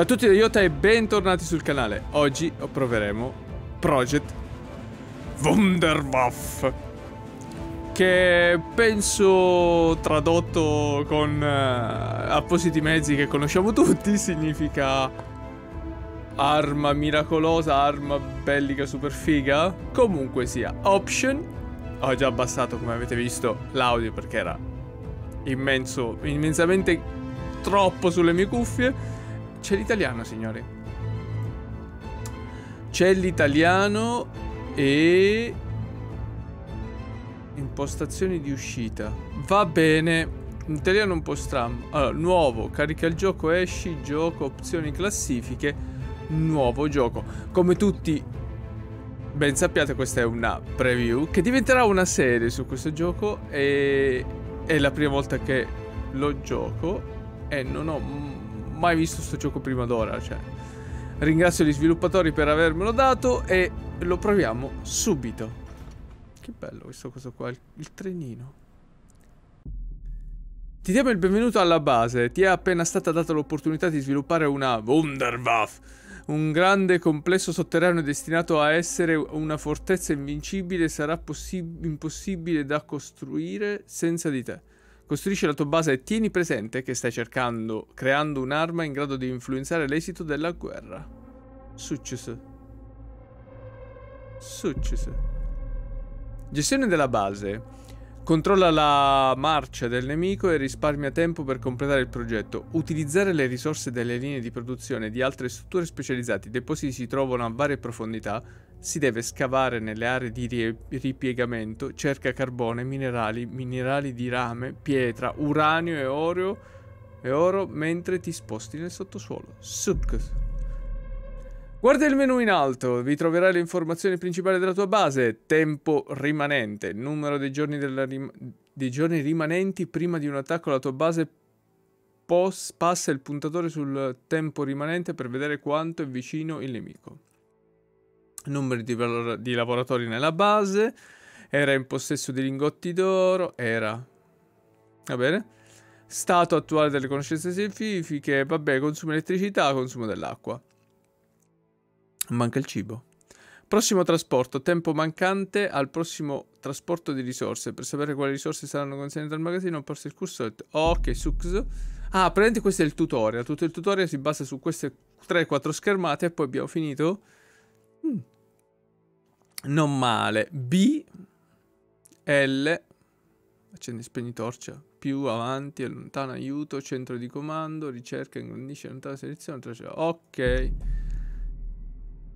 Ciao a tutti da Iota e bentornati sul canale. Oggi proveremo Project Wunderwaff. Che penso tradotto con uh, appositi mezzi che conosciamo tutti significa arma miracolosa, arma bellica super figa. Comunque sia, option. Ho già abbassato come avete visto l'audio perché era immenso, immensamente troppo sulle mie cuffie. C'è l'italiano, signori. C'è l'italiano e... Impostazioni di uscita. Va bene. Un italiano un po' strano. Allora, nuovo. Carica il gioco, esci, gioco, opzioni, classifiche. Nuovo gioco. Come tutti ben sappiate, questa è una preview che diventerà una serie su questo gioco e... È la prima volta che lo gioco e non ho mai visto sto gioco prima d'ora, cioè. Ringrazio gli sviluppatori per avermelo dato e lo proviamo subito. Che bello questo coso qua, il, il trenino. Ti diamo il benvenuto alla base. Ti è appena stata data l'opportunità di sviluppare una Wunderwaffe, un grande complesso sotterraneo destinato a essere una fortezza invincibile sarà impossibile da costruire senza di te. Costruisci la tua base e tieni presente che stai cercando, creando un'arma in grado di influenzare l'esito della guerra. Successo. Successo. Gestione della base. Controlla la marcia del nemico e risparmia tempo per completare il progetto. Utilizzare le risorse delle linee di produzione e di altre strutture specializzate. I depositi si trovano a varie profondità si deve scavare nelle aree di ripiegamento, cerca carbone, minerali, minerali di rame, pietra, uranio e oro, e oro mentre ti sposti nel sottosuolo. Sukkus. Guarda il menu in alto, vi troverai le informazioni principali della tua base, tempo rimanente, numero dei giorni, rim dei giorni rimanenti prima di un attacco alla tua base, passa il puntatore sul tempo rimanente per vedere quanto è vicino il nemico numero di, di lavoratori nella base, era in possesso di lingotti d'oro, era... Va bene? Stato attuale delle conoscenze scientifiche, vabbè, consumo elettricità, consumo dell'acqua. Manca il cibo. Prossimo trasporto, tempo mancante al prossimo trasporto di risorse. Per sapere quali risorse saranno consegnate al magazzino, passi il curso. Ok, sucks. Ah, praticamente questo è il tutorial. Tutto il tutorial si basa su queste 3-4 schermate e poi abbiamo finito. Mm. Non male. B, L, accendi spegni torcia, più avanti, allontana, aiuto, centro di comando, ricerca, ingrandisce, allontana, selezione, traccia. Ok.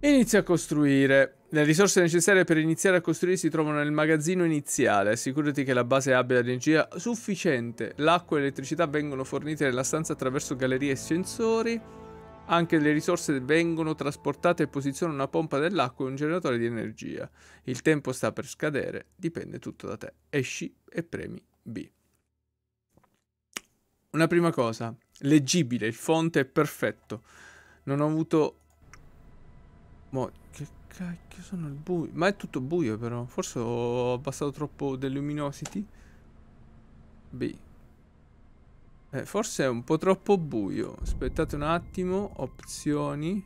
Inizia a costruire. Le risorse necessarie per iniziare a costruire si trovano nel magazzino iniziale. Assicurati che la base abbia l'energia sufficiente. L'acqua e l'elettricità vengono fornite nella stanza attraverso gallerie e sensori. Anche le risorse vengono trasportate e posizionano una pompa dell'acqua e un generatore di energia. Il tempo sta per scadere, dipende tutto da te. Esci e premi B. Una prima cosa, leggibile, il fonte è perfetto. Non ho avuto... Mo, che cacchio sono il buio? Ma è tutto buio però, forse ho abbassato troppo del luminosity. B, eh, forse è un po' troppo buio. Aspettate un attimo. Opzioni.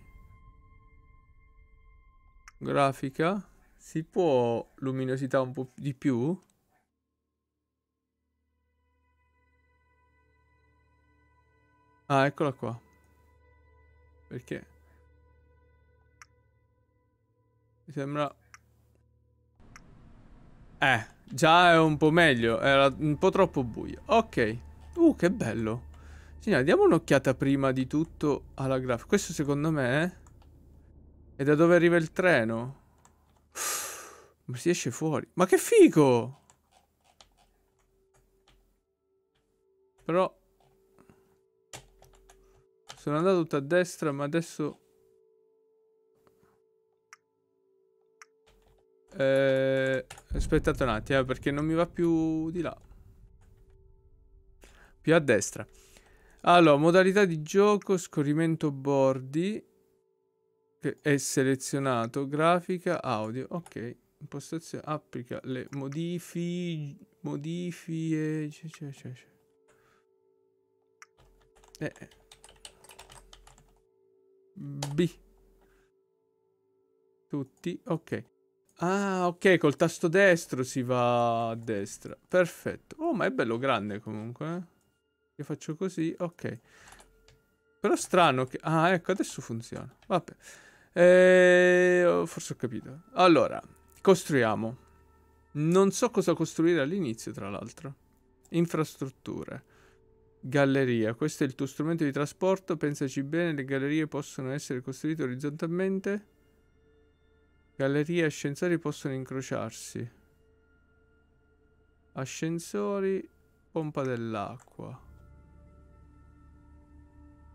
Grafica. Si può luminosità un po' di più? Ah, eccola qua. Perché? Mi sembra... Eh, già è un po' meglio. Era un po' troppo buio. Ok. Uh, che bello. Signora, diamo un'occhiata prima di tutto alla grafica. Questo secondo me eh? è... da dove arriva il treno. ma si esce fuori. Ma che figo! Però... Sono andato tutto a destra, ma adesso... Eh, aspettate un attimo, eh, perché non mi va più di là più a destra. Allora, modalità di gioco, scorrimento bordi, che è selezionato, grafica, audio, ok. Impostazione, applica le modifi, modifiche, c'è, c'è, c'è, c'è. Eh, eh. B. Tutti, ok. Ah, ok, col tasto destro si va a destra. Perfetto. Oh, ma è bello grande comunque, eh. Io faccio così, ok. Però strano che... Ah, ecco, adesso funziona. Vabbè. Eh, forse ho capito. Allora, costruiamo. Non so cosa costruire all'inizio, tra l'altro. Infrastrutture. Galleria. Questo è il tuo strumento di trasporto. Pensaci bene, le gallerie possono essere costruite orizzontalmente. Gallerie e ascensori possono incrociarsi. Ascensori, pompa dell'acqua.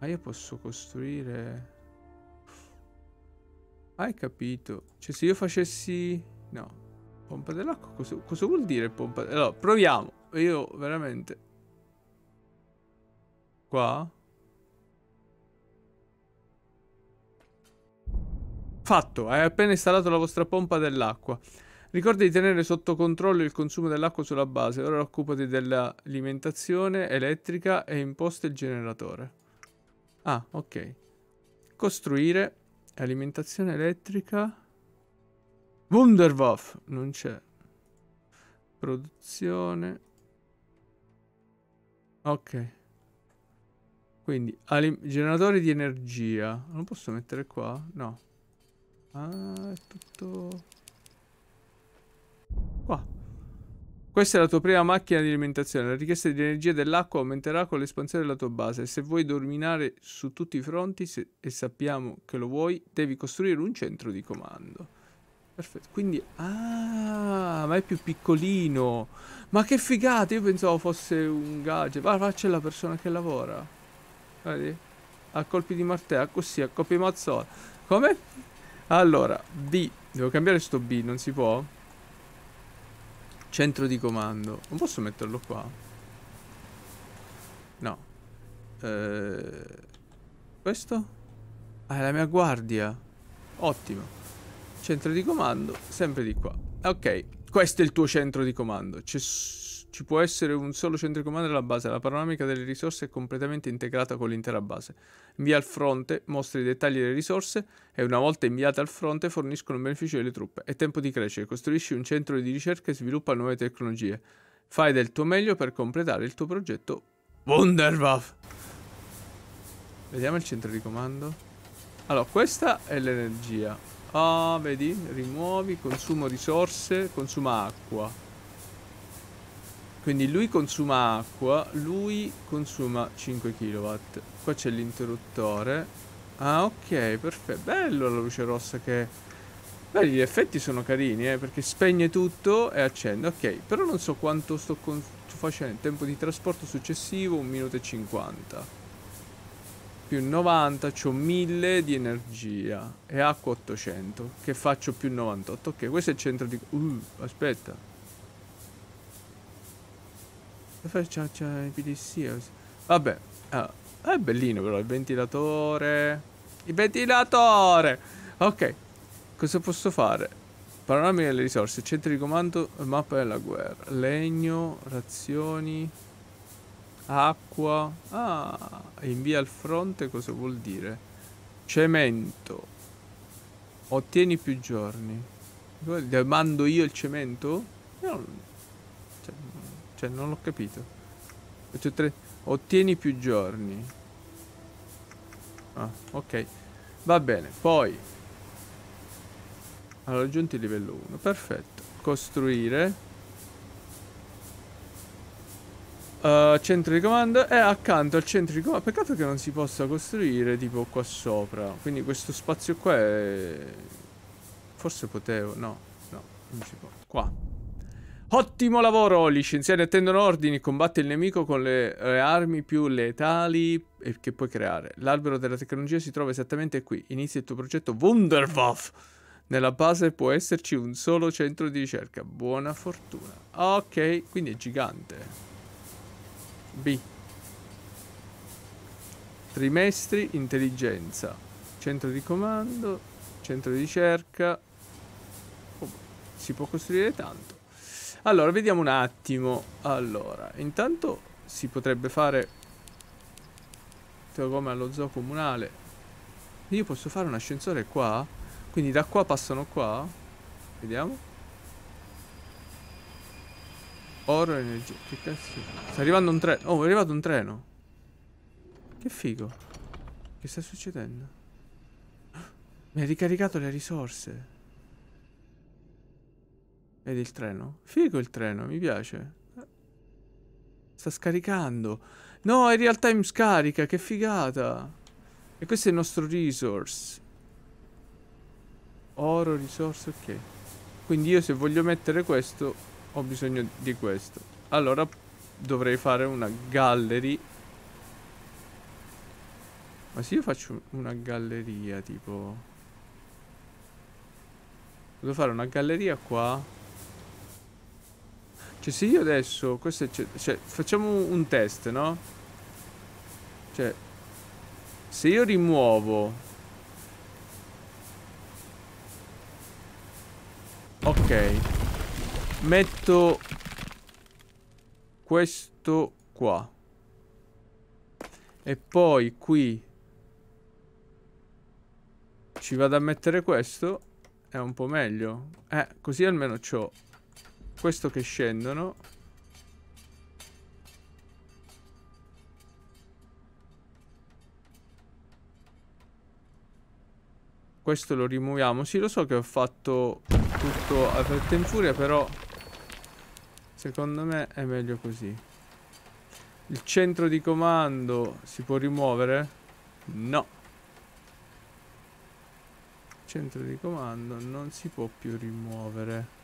Ma ah, io posso costruire... Hai capito? Cioè se io facessi... No. Pompa dell'acqua? Cosa, cosa, vuol dire pompa? dell'acqua? Allora, proviamo. Io veramente... Qua? Fatto. Hai appena installato la vostra pompa dell'acqua. Ricorda di tenere sotto controllo il consumo dell'acqua sulla base. Ora occupati dell'alimentazione elettrica e imposta il generatore. Ah, ok. Costruire. Alimentazione elettrica. Wunderwaff. Non c'è. Produzione. Ok. Quindi, generatore di energia. Non posso mettere qua? No. Ah, è tutto... Qua. Questa è la tua prima macchina di alimentazione. La richiesta di energia dell'acqua aumenterà con l'espansione della tua base. Se vuoi dominare su tutti i fronti se, e sappiamo che lo vuoi, devi costruire un centro di comando. Perfetto, quindi... Ah, ma è più piccolino. Ma che figata, io pensavo fosse un gadget. Va, va, c'è la persona che lavora. Vedi? A colpi di martello, così, a colpi di mazzola. Come? Allora, D. Devo cambiare sto B, non si può? Centro di comando. Non posso metterlo qua? No. Eh, questo? Ah, è la mia guardia. Ottimo. Centro di comando, sempre di qua. Ok, questo è il tuo centro di comando. C'è ci può essere un solo centro di comando della base, la panoramica delle risorse è completamente integrata con l'intera base. Invia al fronte, mostra i dettagli delle risorse e una volta inviate al fronte forniscono un beneficio alle truppe. È tempo di crescere, costruisci un centro di ricerca e sviluppa nuove tecnologie. Fai del tuo meglio per completare il tuo progetto Wunderwaff. Vediamo il centro di comando. Allora, questa è l'energia. Ah, vedi? Rimuovi, consumo risorse, consuma acqua. Quindi lui consuma acqua, lui consuma 5 kW. Qua c'è l'interruttore. Ah, ok, perfetto. Bello la luce rossa che... Beh, gli effetti sono carini, eh, perché spegne tutto e accende. Ok, però non so quanto sto facendo. Tempo di trasporto successivo, 1 minuto e 50. Più 90, ho 1000 di energia. E acqua 800, che faccio più 98. Ok, questo è il centro di... Uh, aspetta faccia c'ha i PDC. Eh. Vabbè. Ah, è bellino però il ventilatore. Il ventilatore! Ok. Cosa posso fare? Panoramica delle risorse. Centri di comando. Mappa della guerra. Legno. Razioni. Acqua. Ah. Invia al fronte. Cosa vuol dire? Cemento. Ottieni più giorni. Mando io il cemento? No. Cioè, non ho capito. Tre... Ottieni più giorni. Ah, ok. Va bene, poi... Allora, raggiunti il livello 1. Perfetto. Costruire. Uh, centro di comando è accanto al centro di comando. Peccato che non si possa costruire tipo qua sopra. Quindi questo spazio qua è... Forse potevo... No, no, non si può. Qua. Ottimo lavoro! Gli scienziati attendono ordini, combatte il nemico con le, le armi più letali che puoi creare. L'albero della tecnologia si trova esattamente qui. Inizia il tuo progetto Wunderwaff. Nella base può esserci un solo centro di ricerca. Buona fortuna. Ok, quindi è gigante. B. Trimestri, intelligenza. Centro di comando, centro di ricerca. Oh, si può costruire tanto. Allora, vediamo un attimo. Allora, intanto si potrebbe fare... Come allo zoo comunale. Io posso fare un ascensore qua? Quindi da qua passano qua? Vediamo. Oro, energia. Che cazzo? Sta arrivando un treno. Oh, è arrivato un treno. Che figo. Che sta succedendo? Mi ha ricaricato le risorse. Ed il treno? Figo il treno, mi piace. Sta scaricando. No, è real time scarica, che figata. E questo è il nostro resource. Oro, risorse, ok. Quindi io se voglio mettere questo, ho bisogno di questo. Allora dovrei fare una gallery. Ma se io faccio una galleria, tipo... Devo fare una galleria qua. Cioè, se io adesso... Questo è, cioè, cioè facciamo un test, no? Cioè, se io rimuovo... Ok. Metto... Questo qua. E poi qui... Ci vado a mettere questo. È un po' meglio. Eh, così almeno c'ho questo che scendono. Questo lo rimuoviamo. Sì, lo so che ho fatto tutto a fretta in furia, però secondo me è meglio così. Il centro di comando si può rimuovere? No. Il centro di comando non si può più rimuovere.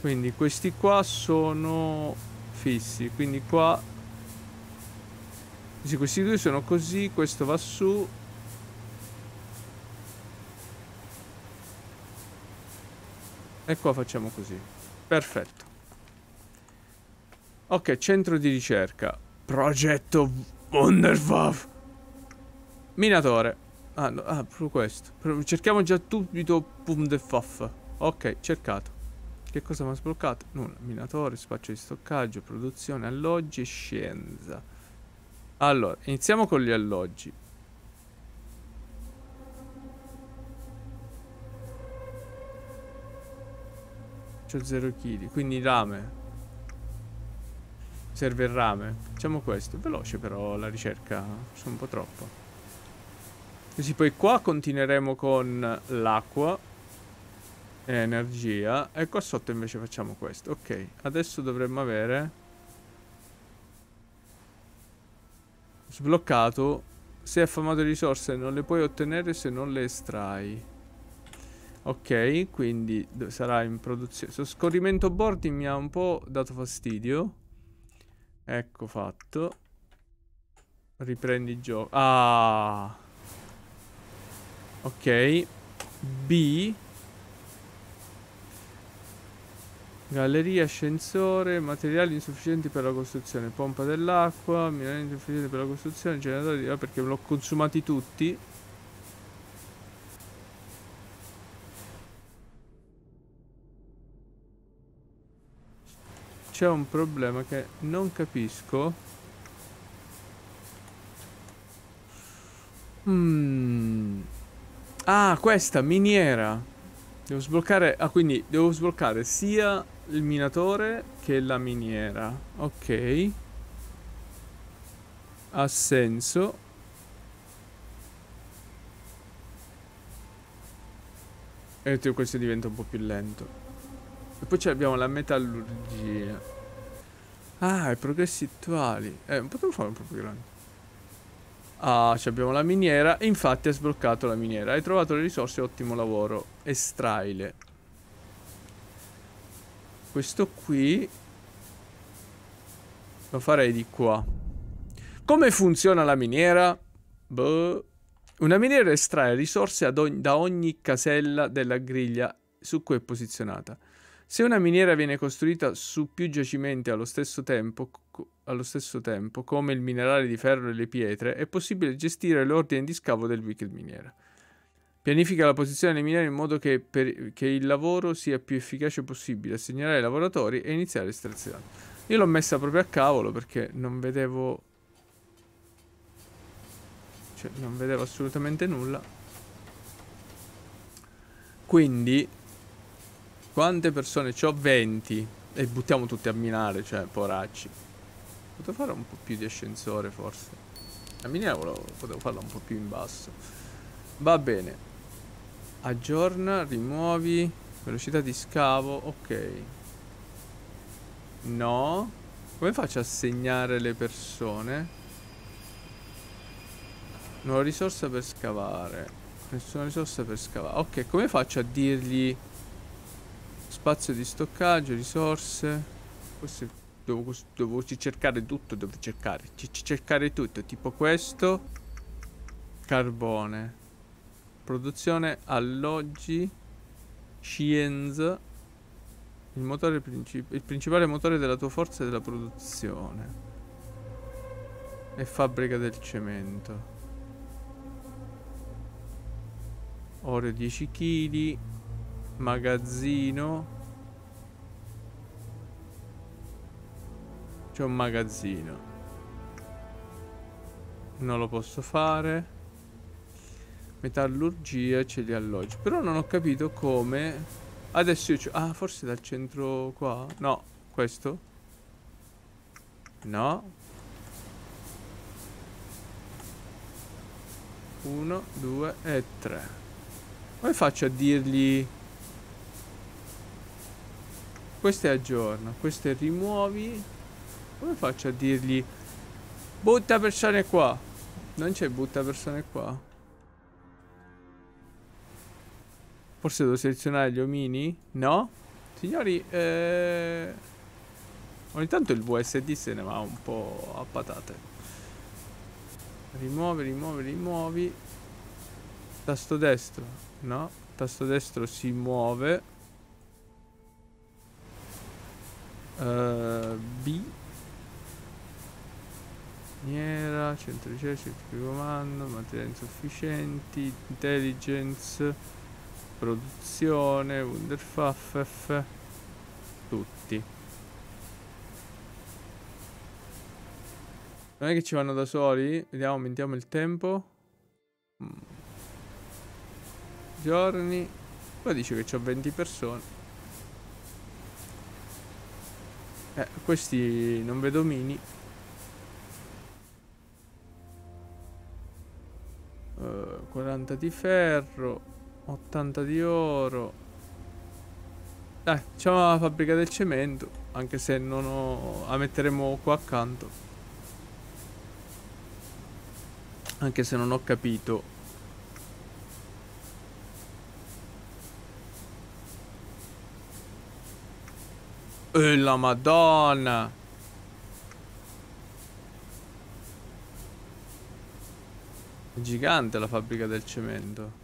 quindi questi qua sono fissi quindi qua sì, questi due sono così questo va su e qua facciamo così perfetto ok centro di ricerca progetto Wonderwave minatore ah, no, ah, proprio questo cerchiamo già subito Wunderwaffe ok cercato che cosa mi ha sbloccato? Nulla, minatore, spaccio di stoccaggio, produzione, alloggi e scienza. Allora, iniziamo con gli alloggi. C'ho 0 kg, quindi rame. Serve il rame. Facciamo questo. Veloce però la ricerca, sono un po' troppo. Così poi qua continueremo con l'acqua e energia e qua sotto invece facciamo questo ok adesso dovremmo avere sbloccato se affamato di risorse non le puoi ottenere se non le estrai ok quindi sarà in produzione so, scorrimento bordi mi ha un po' dato fastidio ecco fatto riprendi il gioco ah ok B Galleria, ascensore, materiali insufficienti per la costruzione, pompa dell'acqua, minerali insufficienti per la costruzione, generatore di... Ah, perché l'ho consumati tutti. C'è un problema che non capisco. Mm. Ah, questa, miniera. Devo sbloccare... Ah, quindi devo sbloccare sia il minatore che la miniera. Ok. Ha senso. E questo diventa un po' più lento. E poi abbiamo la metallurgia. Ah, i progressi attuali. Eh, potremmo fare un po' più grande. Ah, abbiamo la miniera. infatti ha sbloccato la miniera. Hai trovato le risorse, ottimo lavoro. Estraile. Questo qui lo farei di qua. Come funziona la miniera? Boh. Una miniera estrae risorse ogni, da ogni casella della griglia su cui è posizionata. Se una miniera viene costruita su più giacimenti allo stesso tempo, allo stesso tempo come il minerale di ferro e le pietre, è possibile gestire l'ordine di scavo del wicked miniera. Pianifica la posizione dei minori in modo che, per, che, il lavoro sia più efficace possibile, segnalare i lavoratori e iniziare l'estrazione. Io l'ho messa proprio a cavolo perché non vedevo... Cioè, non vedevo assolutamente nulla. Quindi, quante persone? ho 20 e buttiamo tutti a minare, cioè, poracci. Potevo fare un po' più di ascensore, forse. La miniera volevo, potevo farla un po' più in basso. Va bene. Aggiorna, rimuovi, velocità di scavo, ok. No. Come faccio a segnare le persone? Nuova risorsa per scavare. Nessuna risorsa per scavare. Ok, come faccio a dirgli spazio di stoccaggio, risorse? Questo devo, devo cercare tutto, devo cercare. C cercare tutto, tipo questo. Carbone. Produzione, alloggi, Scienze Il, princip il principale motore della tua forza è della produzione. E fabbrica del cemento. Ore 10 kg. Magazzino. C'è un magazzino. Non lo posso fare. Metallurgia, ce li alloggi. Però non ho capito come... Adesso io ci... Ah, forse dal centro qua? No, questo? No. Uno, due e tre. Come faccio a dirgli... Questo è aggiorna, questo è rimuovi. Come faccio a dirgli... Butta persone qua. Non c'è butta persone qua. Forse devo selezionare gli omini? No? Signori, eh... ogni tanto il VSD se ne va un po' a patate. Rimuovi, rimuovi, rimuovi. Tasto destro, no? Tasto destro si muove. Uh, B. Miniera, centro ricerca, di comando, materiali insufficienti, intelligence produzione, Wunderfaff, tutti. Non è che ci vanno da soli? Vediamo, aumentiamo il tempo. Mm. Giorni. Poi dice che ho 20 persone. Eh, questi non vedo mini. Uh, eh, 40 di ferro. 80 di oro. Dai, facciamo la fabbrica del cemento. Anche se non ho... la metteremo qua accanto. Anche se non ho capito. E la madonna! gigante la fabbrica del cemento.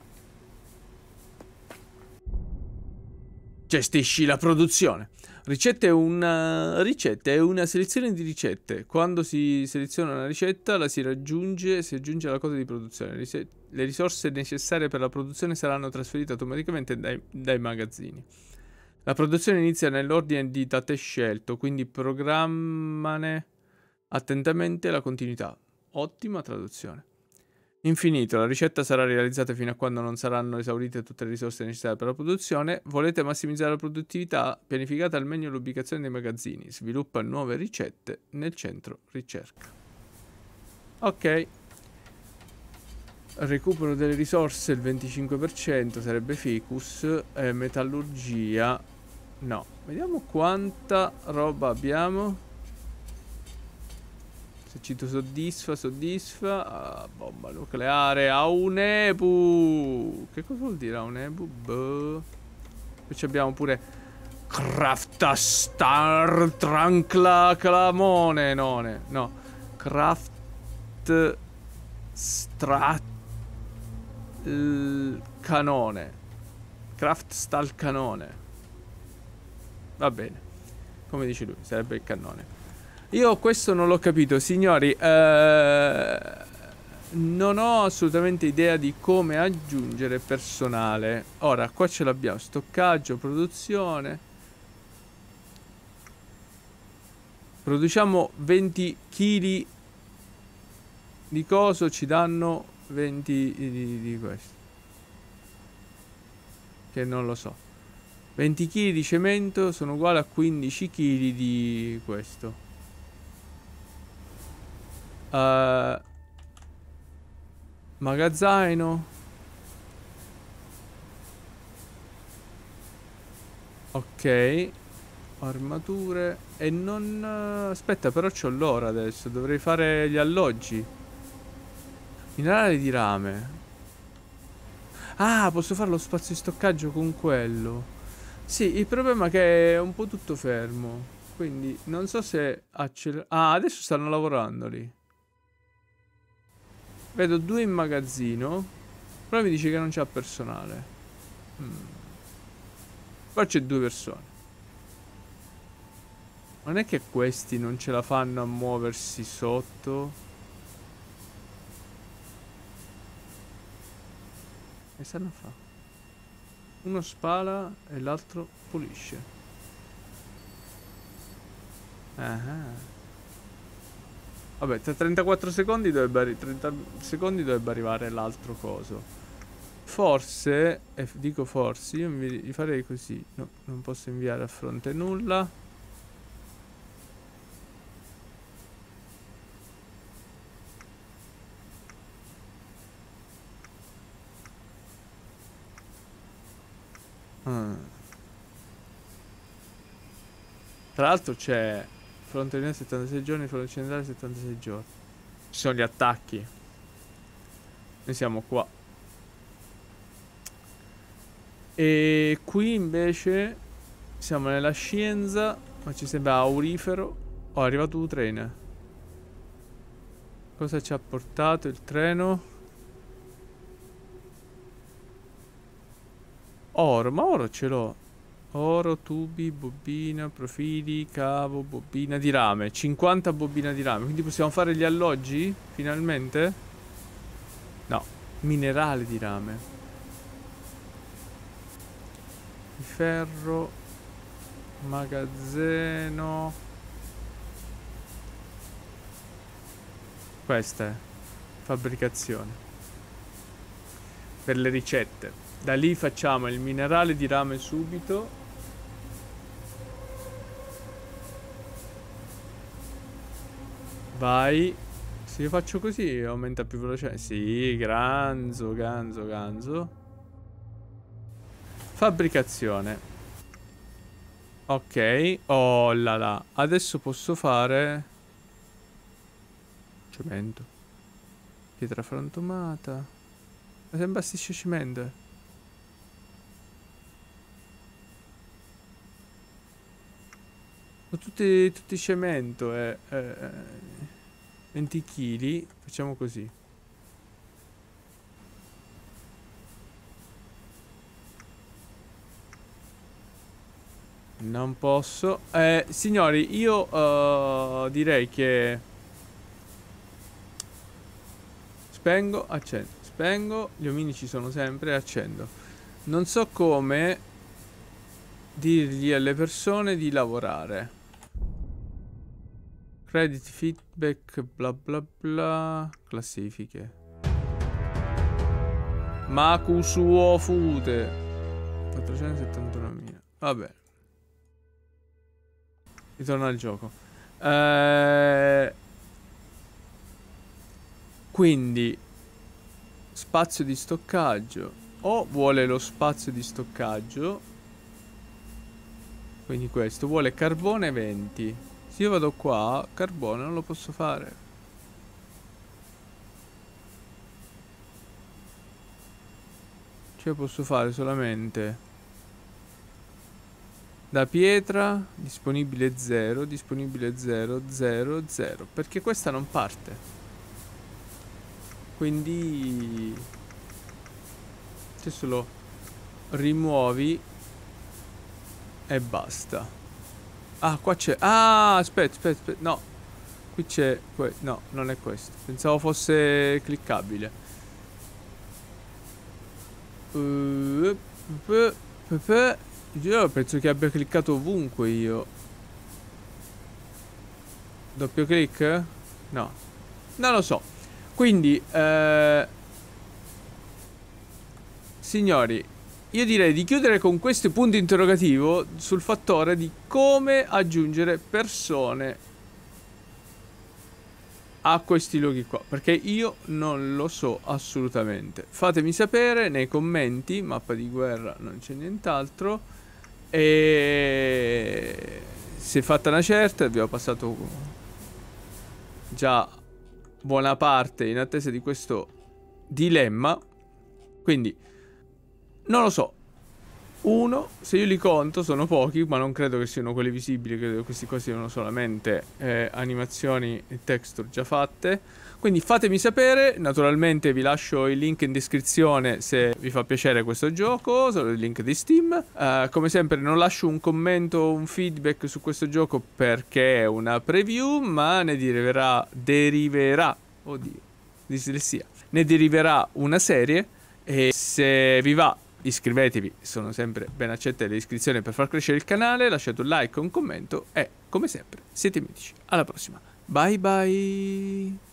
gestisci la produzione. Ricette è, una, eh, ricetta è una selezione di ricette. Quando si seleziona una ricetta, la si raggiunge, si aggiunge alla quota di produzione. Le risorse necessarie per la produzione saranno trasferite automaticamente dai, dai magazzini. La produzione inizia nell'ordine di date scelto, quindi programmane attentamente la continuità. Ottima traduzione. Infinito, la ricetta sarà realizzata fino a quando non saranno esaurite tutte le risorse necessarie per la produzione. Volete massimizzare la produttività? Pianificate al meglio l'ubicazione dei magazzini. Sviluppa nuove ricette nel centro ricerca. Ok. Recupero delle risorse il 25% sarebbe Ficus. Eh, metallurgia. No. Vediamo quanta roba abbiamo. Esercito soddisfa, soddisfa. Ah, bomba nucleare a un Ebu. Che cosa vuol dire a un Ebu? Boh. Poi abbiamo pure... Craftastar Trancla Clamone None No Craft Strat Canone Craft sta canone Va bene Come dice lui Sarebbe il cannone io questo non l'ho capito, signori. Eh, non ho assolutamente idea di come aggiungere personale. Ora, qua ce l'abbiamo. Stoccaggio, produzione. Produciamo 20 kg di coso, ci danno 20 di, di questo. Che non lo so. 20 kg di cemento sono uguali a 15 kg di questo. Uh, magazzino. Ok. Armature. E non... Eh, aspetta, però c'ho l'ora adesso. Dovrei fare gli alloggi. Minerale di rame. Ah, posso fare lo spazio di stoccaggio con quello. Sì, il problema è che è un po' tutto fermo. Quindi non so se Ah, adesso stanno lavorando lì. Vedo due in magazzino. Però mi dice che non c'è personale. Mm. Poi c'è due persone. Non è che questi non ce la fanno a muoversi sotto. Che stanno a fa? Uno spala e l'altro pulisce. Ah. ah. Vabbè, tra 34 secondi dovrebbe, 30 secondi dovrebbe arrivare l'altro coso. Forse, e eh, dico forse, io mi farei così. No, non posso inviare a fronte nulla. Ah. Tra l'altro c'è fronte frontaliera 76 giorni, fronte centrale 76 giorni. Ci sono gli attacchi. Noi siamo qua. E qui invece siamo nella scienza, ma ci sembra aurifero. Oh, è arrivato un treno. Cosa ci ha portato il treno? Oro, ma ora ce l'ho. Oro, tubi, bobina, profili, cavo, bobina di rame 50 bobina di rame Quindi possiamo fare gli alloggi? Finalmente? No Minerale di rame Di ferro Magazzino Questa è Fabbricazione Per le ricette Da lì facciamo il minerale di rame subito Vai. Se io faccio così aumenta più velocemente. Sì, ganzo, ganzo, ganzo. Fabbricazione. Ok. Oh là là. Adesso posso fare... Cemento. Pietra frantumata. Ma sembra stisce cemento. Ecco, tutti, tutti cemento, eh, eh, 20 eh, kg, facciamo così. Non posso. Eh, signori, io uh, direi che... Spengo, accendo. Spengo, gli omini ci sono sempre, accendo. Non so come dirgli alle persone di lavorare credit feedback, bla bla bla. Classifiche. Maku suo fute. 471.000. Vabbè. ritorno al gioco. Eh... Quindi spazio di stoccaggio. O vuole lo spazio di stoccaggio. Quindi questo vuole carbone 20. Se io vado qua, carbone non lo posso fare. Cioè posso fare solamente da pietra, disponibile 0, disponibile 0, 0, 0. Perché questa non parte. Quindi... Se lo rimuovi e basta. Ah, qua c'è... Ah, aspetta, aspetta, aspetta. No. Qui c'è... No, non è questo. Pensavo fosse cliccabile. io penso che abbia cliccato ovunque io. Doppio clic? No. Non lo so. Quindi... Eh... Signori, io direi di chiudere con questo punto interrogativo sul fattore di come aggiungere persone a questi luoghi qua perché io non lo so assolutamente fatemi sapere nei commenti mappa di guerra non c'è nient'altro e si è fatta una certa abbiamo passato già buona parte in attesa di questo dilemma quindi non lo so. Uno, se io li conto, sono pochi, ma non credo che siano quelli visibili, credo che questi qua siano solamente eh, animazioni e texture già fatte. Quindi fatemi sapere, naturalmente vi lascio il link in descrizione se vi fa piacere questo gioco, solo il link di Steam. Uh, come sempre non lascio un commento, o un feedback su questo gioco perché è una preview, ma ne deriverà, deriverà, oddio, dislessia, ne deriverà una serie e se vi va iscrivetevi, sono sempre ben accette le iscrizioni per far crescere il canale, lasciate un like, un commento e come sempre siete mitici. Alla prossima, bye bye!